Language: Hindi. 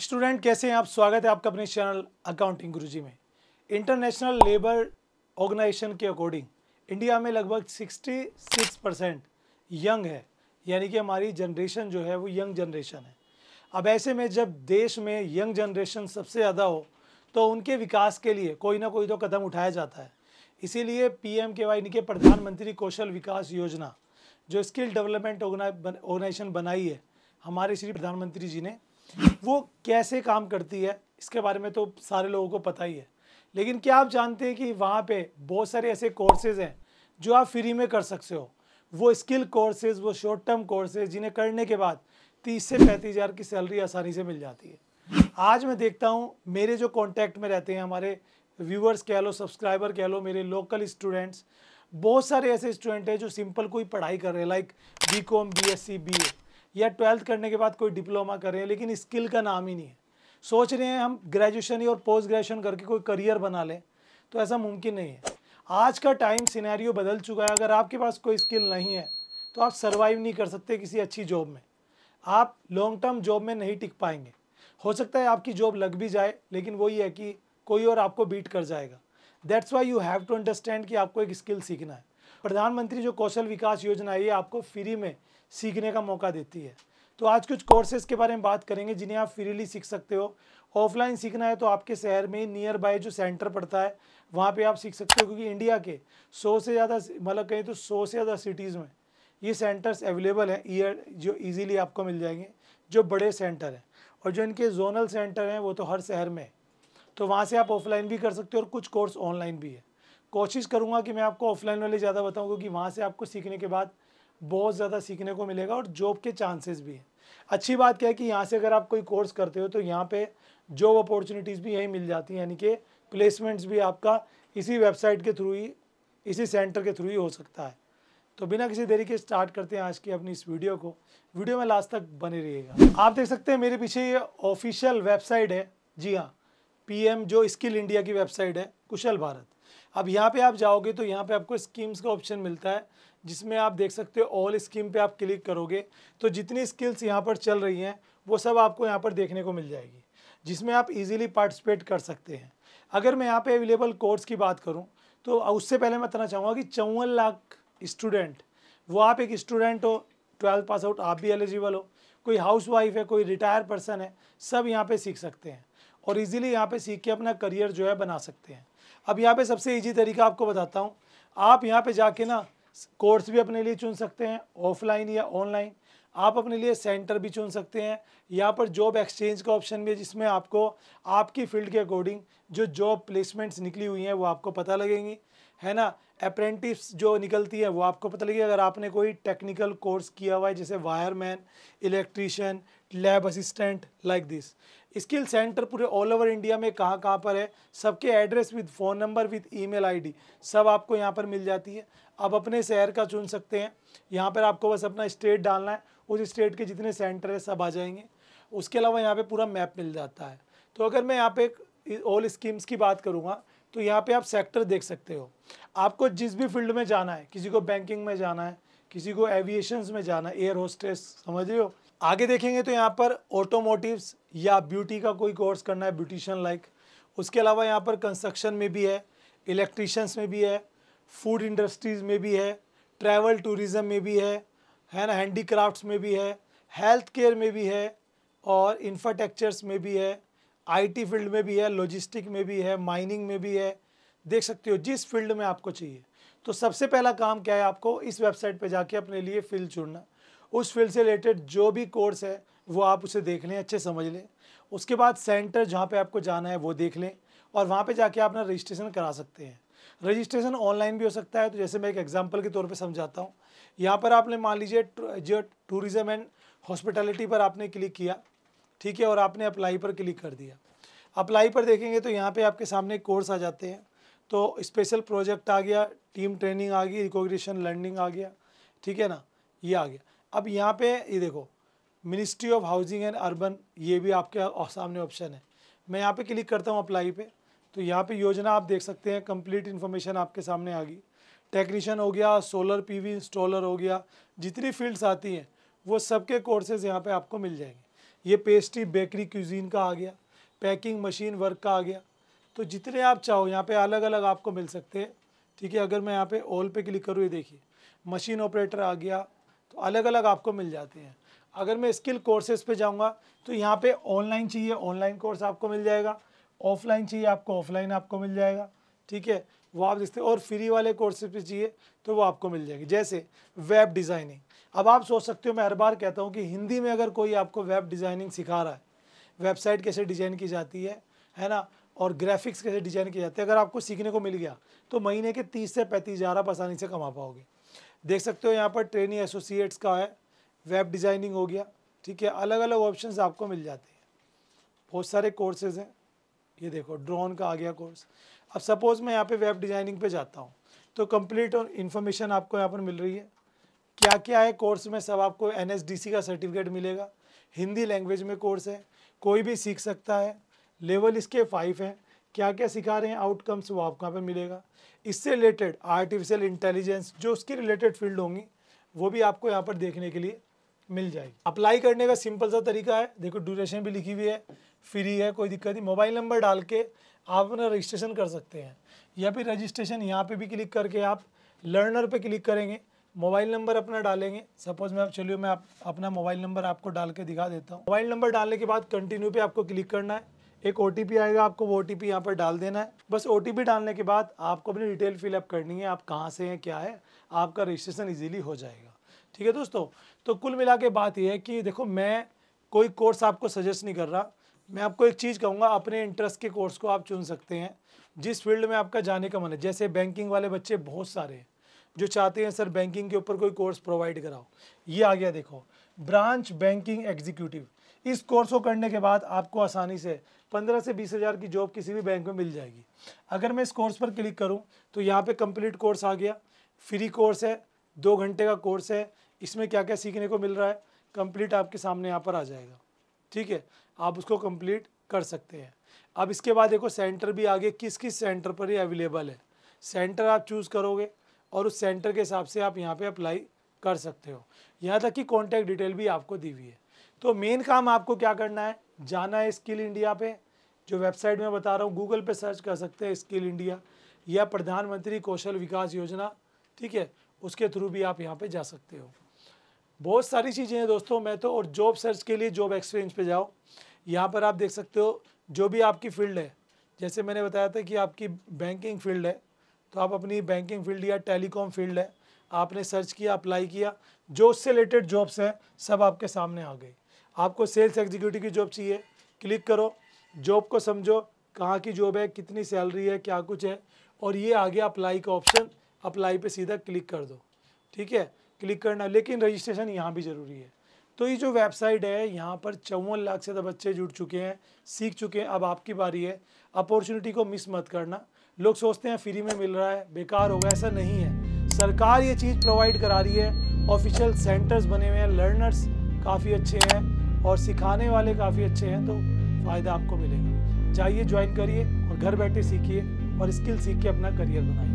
स्टूडेंट कैसे हैं आप स्वागत है आपका अपने चैनल अकाउंटिंग गुरुजी में इंटरनेशनल लेबर ऑर्गेनाइजेशन के अकॉर्डिंग इंडिया में लगभग 66 परसेंट यंग है यानी कि हमारी जनरेशन जो है वो यंग जनरेशन है अब ऐसे में जब देश में यंग जनरेशन सबसे ज़्यादा हो तो उनके विकास के लिए कोई ना कोई तो कदम उठाया जाता है इसीलिए पी एम के वाई यानी कि प्रधानमंत्री कौशल विकास योजना जो स्किल डेवलपमेंट ऑर्गेनाइजेशन बनाई है हमारे श्री प्रधानमंत्री जी ने वो कैसे काम करती है इसके बारे में तो सारे लोगों को पता ही है लेकिन क्या आप जानते हैं कि वहाँ पे बहुत सारे ऐसे कोर्सेज हैं जो आप फ्री में कर सकते हो वो स्किल कोर्सेज वो शॉर्ट टर्म कोर्सेज जिन्हें करने के बाद तीस से पैंतीस हज़ार की सैलरी आसानी से मिल जाती है आज मैं देखता हूँ मेरे जो कॉन्टैक्ट में रहते हैं हमारे व्यूअर्स कह लो सब्सक्राइबर कह लो मेरे लोकल स्टूडेंट्स बहुत सारे ऐसे स्टूडेंट हैं जो सिंपल कोई पढ़ाई कर रहे हैं like B com B S C B A या ट्वेल्थ करने के बाद कोई डिप्लोमा कर रहे हैं लेकिन स्किल का नाम ही नहीं है सोच रहे हैं हम ग्रेजुएशन और पोस्ट ग्रेजुएशन करके कोई करियर बना लें तो ऐसा मुमकिन नहीं है आज का टाइम सिनेरियो बदल चुका है अगर आपके पास कोई स्किल नहीं है तो आप सर्वाइव नहीं कर सकते किसी अच्छी जॉब में आप लॉन्ग टर्म जॉब में नहीं टिक पाएंगे हो सकता है आपकी जॉब लग भी जाए लेकिन वही है कि कोई और आपको बीट कर जाएगा that's why you have to understand कि आपको एक स्किल सीखना है प्रधानमंत्री जो कौशल विकास योजना है ये आपको फ्री में सीखने का मौका देती है तो आज कुछ कोर्सेज के बारे में बात करेंगे जिन्हें आप फ्रीली सीख सकते हो ऑफलाइन सीखना है तो आपके शहर में नियर बाय जो सेंटर पड़ता है वहाँ पे आप सीख सकते हो क्योंकि इंडिया के सौ से ज़्यादा मतलब कहें तो सौ से ज़्यादा सिटीज़ में ये सेंटर्स अवेलेबल हैं ईयर जो इजीली आपको मिल जाएंगे जो बड़े सेंटर हैं और जो इनके जोनल सेंटर हैं वो तो हर शहर में है तो वहाँ से आप ऑफलाइन भी कर सकते हो और कुछ कोर्स ऑनलाइन भी है कोशिश करूँगा कि मैं आपको ऑफलाइन वाले ज़्यादा बताऊँ क्योंकि वहाँ से आपको सीखने के बाद बहुत ज़्यादा सीखने को मिलेगा और जॉब के चांसेस भी हैं अच्छी बात क्या है कि यहाँ से अगर आप कोई कोर्स करते हो तो यहाँ पे जॉब अपॉर्चुनिटीज़ भी यहीं मिल जाती हैं यानी कि प्लेसमेंट्स भी आपका इसी वेबसाइट के थ्रू ही इसी सेंटर के थ्रू ही हो सकता है तो बिना किसी देरी के स्टार्ट करते हैं आज की अपनी इस वीडियो को वीडियो में लास्ट तक बने रहिएगा आप देख सकते हैं मेरे पीछे ये ऑफिशियल वेबसाइट है जी हाँ पी जो स्किल इंडिया की वेबसाइट है कुशल भारत अब यहाँ पे आप जाओगे तो यहाँ पे आपको स्कीम्स का ऑप्शन मिलता है जिसमें आप देख सकते हो ऑल स्कीम पे आप क्लिक करोगे तो जितनी स्किल्स यहाँ पर चल रही हैं वो सब आपको यहाँ पर देखने को मिल जाएगी जिसमें आप इजीली पार्टिसिपेट कर सकते हैं अगर मैं यहाँ पे अवेलेबल कोर्स की बात करूँ तो उससे पहले मैं बताना चाहूँगा कि चौवन लाख स्टूडेंट वो आप एक स्टूडेंट हो ट्वेल्थ पास आउट आप भी एलिजिबल हो कोई हाउस वाइफ है कोई रिटायर पर्सन है सब यहाँ पर सीख सकते हैं और इजीली यहाँ पे सीख के अपना करियर जो है बना सकते हैं अब यहाँ पे सबसे इजी तरीका आपको बताता हूँ आप यहाँ पे जाके ना कोर्स भी अपने लिए चुन सकते हैं ऑफलाइन या ऑनलाइन आप अपने लिए सेंटर भी चुन सकते हैं यहाँ पर जॉब एक्सचेंज का ऑप्शन भी है जिसमें आपको आपकी फील्ड के अकॉर्डिंग जो जॉब प्लेसमेंट्स निकली हुई हैं वो आपको पता लगेंगी है ना अप्रेंटिस जो निकलती है वो आपको पता लगेगी अगर आपने कोई टेक्निकल कोर्स किया हुआ है जैसे wireman electrician lab assistant like this skill centre पूरे ऑल ओवर इंडिया में कहाँ कहाँ पर है सबके address with phone number with email ID सब आपको यहाँ पर मिल जाती है आप अपने शहर का चुन सकते हैं यहाँ पर आपको बस अपना स्टेट डालना है उस स्टेट के जितने सेंटर है सब आ जाएंगे उसके अलावा यहाँ पर पूरा मैप मिल जाता है तो अगर मैं यहाँ पे ऑल स्कीम्स की बात करूँगा तो यहाँ पर आप सेक्टर देख सकते हो आपको जिस भी फील्ड में जाना है किसी को बैंकिंग में जाना है किसी को एविएशन में जाना है एयर होस्टेस समझ रहे हो आगे देखेंगे तो यहाँ पर ऑटोमोटिव्स या ब्यूटी का कोई कोर्स करना है ब्यूटिशन लाइक उसके अलावा यहाँ पर कंस्ट्रक्शन में भी है इलेक्ट्रिशंस में भी है फूड इंडस्ट्रीज़ में भी है ट्रैवल टूरिज़म में भी है है ना हैंडीक्राफ्ट्स में भी है हेल्थ केयर में भी है और इंफ्राटेक्चर्स में भी है आईटी फील्ड में भी है लॉजिस्टिक में भी है माइनिंग में भी है देख सकते हो जिस फील्ड में आपको चाहिए तो सबसे पहला काम क्या है आपको इस वेबसाइट पर जाके अपने लिए फील्ड चुनना उस फील्ड से रिलेटेड जो भी कोर्स है वो आप उसे देख लें अच्छे समझ लें उसके बाद सेंटर जहाँ पे आपको जाना है वो देख लें और वहाँ पे जाके आप अपना रजिस्ट्रेशन करा सकते हैं रजिस्ट्रेशन ऑनलाइन भी हो सकता है तो जैसे मैं एक एग्जांपल के तौर पे समझाता हूँ यहाँ पर आपने मान लीजिए जो टूरिज़म एंड हॉस्पिटलिटी पर आपने क्लिक किया ठीक है और आपने अप्लाई पर क्लिक कर दिया अप्लाई पर देखेंगे तो यहाँ पर आपके सामने कोर्स आ जाते हैं तो स्पेशल प्रोजेक्ट आ गया टीम ट्रेनिंग आ गई रिकॉग्निशन लर्निंग आ गया ठीक है ना ये आ गया अब यहाँ पे ये देखो ministry of housing and urban ये भी आपके सामने ऑप्शन है मैं यहाँ पे क्लिक करता हूँ अप्लाई पे तो यहाँ पे योजना आप देख सकते हैं कंप्लीट इन्फॉर्मेशन आपके सामने आ गई टेक्नीशियन हो गया सोलर पीवी इंस्टॉलर हो गया जितनी फील्ड्स आती हैं वो सबके कोर्सेज यहाँ पे आपको मिल जाएंगे ये पेस्ट्री बेकरी क्यूजीन का आ गया पैकिंग मशीन वर्क का आ गया तो जितने आप चाहो यहाँ पर अलग अलग आपको मिल सकते हैं ठीक है अगर मैं यहाँ पर ऑल पर क्लिक करूँ ये देखिए मशीन ऑपरेटर आ गया तो अलग अलग आपको मिल जाते हैं अगर मैं स्किल कोर्सेज पे जाऊँगा तो यहाँ पे ऑनलाइन चाहिए ऑनलाइन कोर्स आपको मिल जाएगा ऑफलाइन चाहिए आपको ऑफलाइन आपको मिल जाएगा ठीक है वो आप देखते हैं और फ्री वाले कोर्सेज पे चाहिए तो वो आपको मिल जाएगी जैसे वेब डिज़ाइनिंग अब आप सोच सकते हो मैं हर बार कहता हूँ कि हिंदी में अगर कोई आपको वेब डिज़ाइनिंग सिखा रहा है वेबसाइट कैसे डिज़ाइन की जाती है है ना और ग्राफिक्स कैसे डिज़ाइन किए जाते हैं अगर आपको सीखने को मिल गया तो महीने के तीस से पैंतीस हज़ार आप आसानी से कमा पाओगे देख सकते हो यहाँ पर ट्रेनिंग एसोसिएट्स का है वेब डिज़ाइनिंग हो गया ठीक है अलग अलग ऑप्शन आपको मिल जाते हैं बहुत सारे कोर्सेज हैं ये देखो ड्रोन का आ गया कोर्स अब सपोज़ मैं यहाँ पे वेब डिज़ाइनिंग पे जाता हूँ तो कंप्लीट और इन्फॉर्मेशन आपको यहाँ पर मिल रही है क्या क्या है कोर्स में सब आपको एन का सर्टिफिकेट मिलेगा हिंदी लैंग्वेज में कोर्स है कोई भी सीख सकता है लेवल इसके फाइव हैं क्या क्या सिखा रहे हैं आउटकम्स वो आपको यहाँ पर मिलेगा इससे रिलेटेड आर्टिफिशियल इंटेलिजेंस जो उसके रिलेटेड फील्ड होंगी वो भी आपको यहाँ पर देखने के लिए मिल जाएगी अप्लाई करने का सिंपल सा तरीका है देखो ड्यूरेशन भी लिखी हुई है फ्री है कोई दिक्कत नहीं मोबाइल नंबर डाल के आप अपना रजिस्ट्रेशन कर सकते हैं या फिर रजिस्ट्रेशन यहाँ पे भी क्लिक करके आप लर्नर पे क्लिक करेंगे मोबाइल नंबर अपना डालेंगे सपोज मैं आप चलिए मैं आप अपना मोबाइल नंबर आपको डाल के दिखा देता हूँ मोबाइल नंबर डालने के बाद कंटिन्यू पे आपको क्लिक करना है एक ओ आएगा आपको वो ओ टी यहाँ पर डाल देना है बस ओ डालने के बाद आपको अपनी डिटेल फिलअप करनी है आप कहाँ से हैं क्या है आपका रजिस्ट्रेशन ईजिली हो जाएगा ठीक है दोस्तों तो कुल मिला के बात यह है कि देखो मैं कोई कोर्स आपको सजेस्ट नहीं कर रहा मैं आपको एक चीज़ कहूँगा अपने इंटरेस्ट के कोर्स को आप चुन सकते हैं जिस फील्ड में आपका जाने का मन है जैसे बैंकिंग वाले बच्चे बहुत सारे हैं जो चाहते हैं सर बैंकिंग के ऊपर कोई कोर्स प्रोवाइड कराओ ये आ गया देखो ब्रांच बैंकिंग एग्जीक्यूटिव इस कोर्स को करने के बाद आपको आसानी से पंद्रह से बीस हज़ार की जॉब किसी भी बैंक में मिल जाएगी अगर मैं इस कोर्स पर क्लिक करूँ तो यहाँ पर कम्प्लीट कोर्स आ गया फ्री कोर्स है दो घंटे का कोर्स है इसमें क्या क्या सीखने को मिल रहा है कंप्लीट आपके सामने यहाँ पर आ जाएगा ठीक है आप उसको कंप्लीट कर सकते हैं अब इसके बाद देखो सेंटर भी आगे किस किस सेंटर पर ही अवेलेबल है सेंटर आप चूज़ करोगे और उस सेंटर के हिसाब से आप यहाँ पर अप्लाई कर सकते हो यहाँ तक कि कॉन्टैक्ट डिटेल भी आपको दी हुई है तो मेन काम आपको क्या करना है जाना है स्किल इंडिया पे जो वेबसाइट में बता रहा हूँ गूगल पे सर्च कर सकते हैं स्किल इंडिया या प्रधानमंत्री कौशल विकास योजना ठीक है उसके थ्रू भी आप यहाँ पे जा सकते हो बहुत सारी चीज़ें हैं दोस्तों मैं तो और जॉब सर्च के लिए जॉब एक्सचेंज पे जाओ यहाँ पर आप देख सकते हो जो भी आपकी फील्ड है जैसे मैंने बताया था कि आपकी बैंकिंग फील्ड है तो आप अपनी बैंकिंग फील्ड या टेलीकॉम फील्ड है आपने सर्च किया अप्लाई किया जो उससे रिलेटेड जॉब्स हैं सब आपके सामने आ गई आपको सेल्स एग्जीक्यूटिव की जॉब चाहिए क्लिक करो जॉब को समझो कहाँ की जॉब है कितनी सैलरी है क्या कुछ है और ये आ गया अप्लाई का ऑप्शन अप्लाई पे सीधा क्लिक कर दो ठीक है क्लिक करना लेकिन रजिस्ट्रेशन यहाँ भी ज़रूरी है तो ये जो वेबसाइट है यहाँ पर चौवन लाख से ज़्यादा बच्चे जुड़ चुके हैं सीख चुके हैं अब आपकी बारी है अपॉर्चुनिटी को मिस मत करना लोग सोचते हैं फ्री में मिल रहा है बेकार होगा ऐसा नहीं है सरकार ये चीज़ प्रोवाइड करा रही है ऑफिशियल सेंटर्स बने हुए हैं लर्नर्स काफ़ी अच्छे हैं और सिखाने वाले काफ़ी अच्छे हैं तो फ़ायदा आपको मिलेगा जाइए ज्वाइन करिए और घर बैठे सीखिए और स्किल सीख के अपना करियर बनाइए